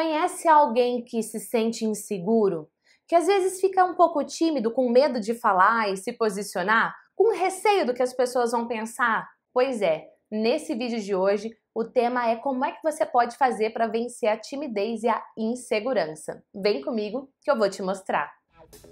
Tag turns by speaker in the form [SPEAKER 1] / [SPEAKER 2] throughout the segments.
[SPEAKER 1] Conhece alguém que se sente inseguro? Que às vezes fica um pouco tímido, com medo de falar e se posicionar? Com receio do que as pessoas vão pensar? Pois é, nesse vídeo de hoje o tema é como é que você pode fazer para vencer a timidez e a insegurança. Vem comigo que eu vou te mostrar. Música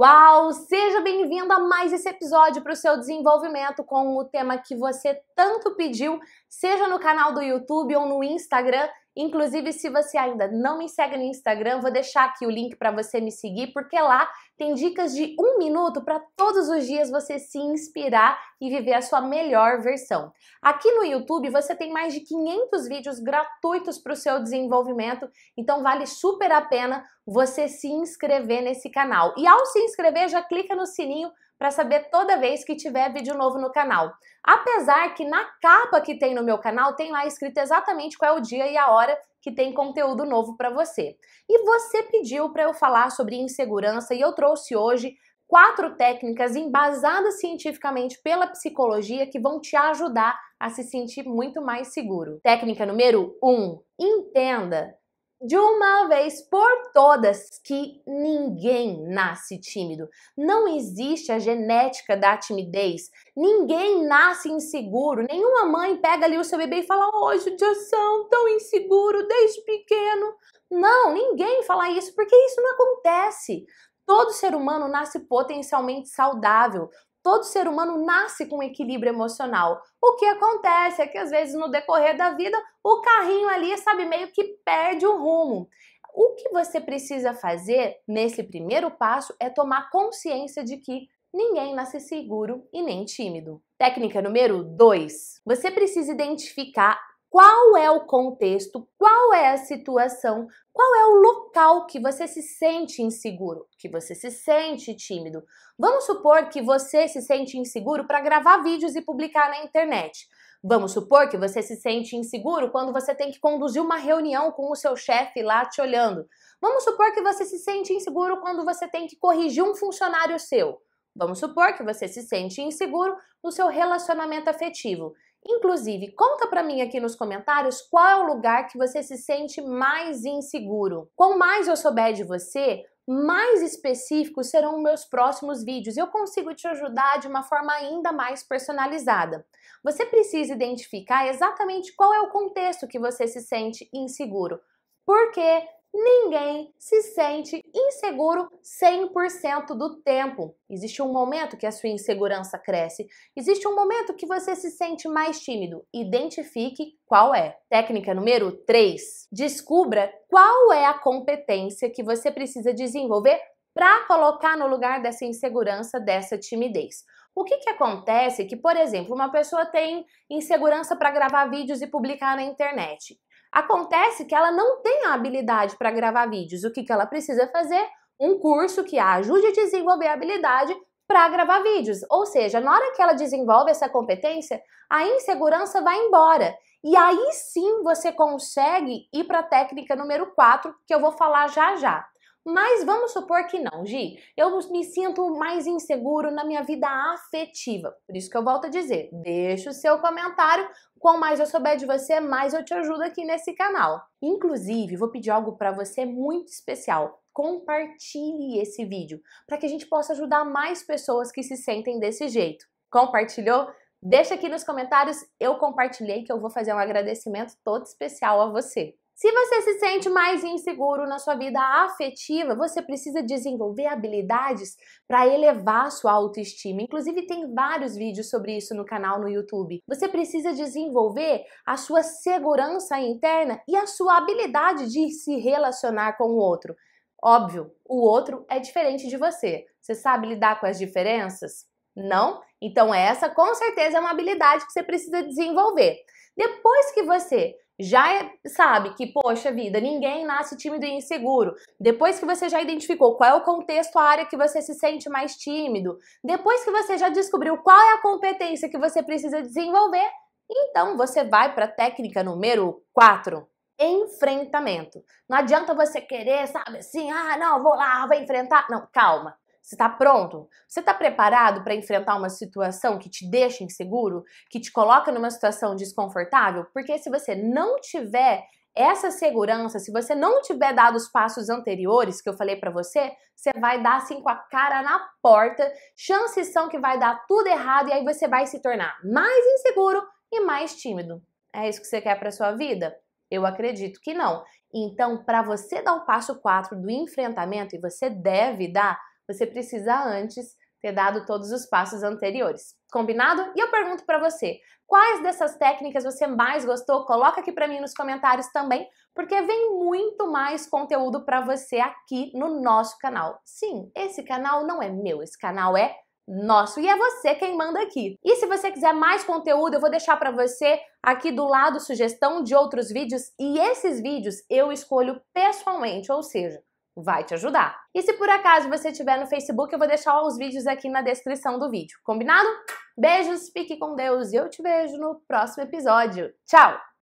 [SPEAKER 1] Uau! Seja bem-vindo a mais esse episódio para o seu desenvolvimento com o tema que você tanto pediu, seja no canal do YouTube ou no Instagram. Inclusive, se você ainda não me segue no Instagram, vou deixar aqui o link para você me seguir, porque lá tem dicas de um minuto para todos os dias você se inspirar e viver a sua melhor versão. Aqui no YouTube você tem mais de 500 vídeos gratuitos para o seu desenvolvimento, então vale super a pena você se inscrever nesse canal. E ao se inscrever, já clica no sininho para saber toda vez que tiver vídeo novo no canal. Apesar que na capa que tem no meu canal tem lá escrito exatamente qual é o dia e a hora que tem conteúdo novo para você. E você pediu para eu falar sobre insegurança e eu trouxe hoje quatro técnicas embasadas cientificamente pela psicologia que vão te ajudar a se sentir muito mais seguro. Técnica número um, entenda de uma vez por todas que ninguém nasce tímido. Não existe a genética da timidez. Ninguém nasce inseguro. Nenhuma mãe pega ali o seu bebê e fala: "Hoje oh, são tão inseguro desde pequeno". Não, ninguém fala isso porque isso não acontece. Todo ser humano nasce potencialmente saudável, Todo ser humano nasce com equilíbrio emocional. O que acontece é que às vezes no decorrer da vida o carrinho ali, sabe, meio que perde o rumo. O que você precisa fazer nesse primeiro passo é tomar consciência de que ninguém nasce seguro e nem tímido. Técnica número 2. Você precisa identificar qual é o contexto, qual é a situação, qual é o local que você se sente inseguro, que você se sente tímido. Vamos supor que você se sente inseguro para gravar vídeos e publicar na internet. Vamos supor que você se sente inseguro quando você tem que conduzir uma reunião com o seu chefe lá te olhando. Vamos supor que você se sente inseguro quando você tem que corrigir um funcionário seu. Vamos supor que você se sente inseguro no seu relacionamento afetivo. Inclusive, conta para mim aqui nos comentários qual é o lugar que você se sente mais inseguro. Quanto mais eu souber de você, mais específicos serão meus próximos vídeos. e Eu consigo te ajudar de uma forma ainda mais personalizada. Você precisa identificar exatamente qual é o contexto que você se sente inseguro. Por quê? Ninguém se sente inseguro 100% do tempo. Existe um momento que a sua insegurança cresce, existe um momento que você se sente mais tímido. Identifique qual é. Técnica número 3: descubra qual é a competência que você precisa desenvolver para colocar no lugar dessa insegurança, dessa timidez. O que, que acontece que, por exemplo, uma pessoa tem insegurança para gravar vídeos e publicar na internet. Acontece que ela não tem a habilidade para gravar vídeos. O que, que ela precisa fazer? Um curso que a ajude a desenvolver a habilidade para gravar vídeos. Ou seja, na hora que ela desenvolve essa competência, a insegurança vai embora. E aí sim você consegue ir para a técnica número 4, que eu vou falar já já. Mas vamos supor que não, Gi. Eu me sinto mais inseguro na minha vida afetiva. Por isso que eu volto a dizer, deixa o seu comentário. Quanto mais eu souber de você, mais eu te ajudo aqui nesse canal. Inclusive, vou pedir algo para você muito especial compartilhe esse vídeo para que a gente possa ajudar mais pessoas que se sentem desse jeito. Compartilhou? Deixa aqui nos comentários eu compartilhei que eu vou fazer um agradecimento todo especial a você. Se você se sente mais inseguro na sua vida afetiva, você precisa desenvolver habilidades para elevar sua autoestima. Inclusive, tem vários vídeos sobre isso no canal no YouTube. Você precisa desenvolver a sua segurança interna e a sua habilidade de se relacionar com o outro. Óbvio, o outro é diferente de você. Você sabe lidar com as diferenças? Não? Então, essa com certeza é uma habilidade que você precisa desenvolver. Depois que você já é, sabe que, poxa vida, ninguém nasce tímido e inseguro. Depois que você já identificou qual é o contexto, a área que você se sente mais tímido, depois que você já descobriu qual é a competência que você precisa desenvolver, então você vai para a técnica número 4. Enfrentamento. Não adianta você querer, sabe, assim, ah, não, vou lá, vou enfrentar. Não, calma. Você está pronto? Você está preparado para enfrentar uma situação que te deixa inseguro, que te coloca numa situação desconfortável? Porque se você não tiver essa segurança, se você não tiver dado os passos anteriores que eu falei para você, você vai dar assim com a cara na porta. Chances são que vai dar tudo errado e aí você vai se tornar mais inseguro e mais tímido. É isso que você quer para sua vida? Eu acredito que não. Então, para você dar o passo 4 do enfrentamento, e você deve dar, você precisa antes ter dado todos os passos anteriores. Combinado? E eu pergunto para você, quais dessas técnicas você mais gostou? Coloca aqui para mim nos comentários também, porque vem muito mais conteúdo para você aqui no nosso canal. Sim, esse canal não é meu, esse canal é nosso. E é você quem manda aqui. E se você quiser mais conteúdo, eu vou deixar para você aqui do lado sugestão de outros vídeos e esses vídeos eu escolho pessoalmente, ou seja, vai te ajudar. E se por acaso você estiver no Facebook, eu vou deixar os vídeos aqui na descrição do vídeo, combinado? Beijos, fique com Deus e eu te vejo no próximo episódio. Tchau!